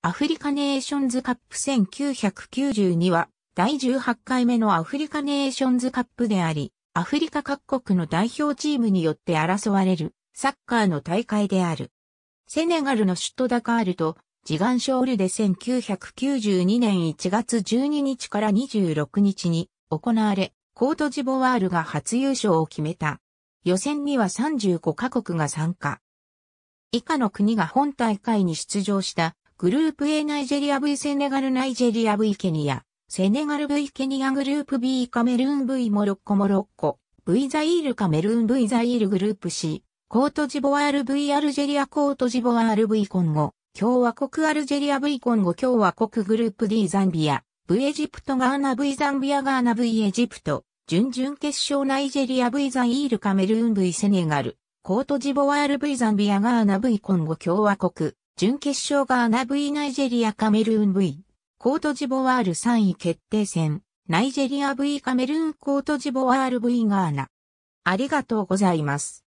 アフリカネーションズカップ1992は第18回目のアフリカネーションズカップであり、アフリカ各国の代表チームによって争われるサッカーの大会である。セネガルの首都ダカールとジガンショールで1992年1月12日から26日に行われ、コートジボワールが初優勝を決めた。予選には35カ国が参加。以下の国が本大会に出場したグループ A ナイジェリア V セネガルナイジェリア V ケニア、セネガル V ケニアグループ B カメルーン V モロッコモロッコ、V ザイールカメルーン V ザイールグループ C、コートジボワール V アルジェリアコートジボワール V コンゴ、共和国アルジェリア V コンゴ共和国グループ D ザンビア、V エジプトガーナ V ザンビアガーナ V エジプト、準々決勝ナイジェリア V ザイールカメルーン V セネガル、コートジボワール V ザンビアガーナ V コンゴ共和国、準決勝がアナ V ナイジェリアカメルーン V、コートジボワール3位決定戦、ナイジェリア V カメルーンコートジボワール V ガーナ。ありがとうございます。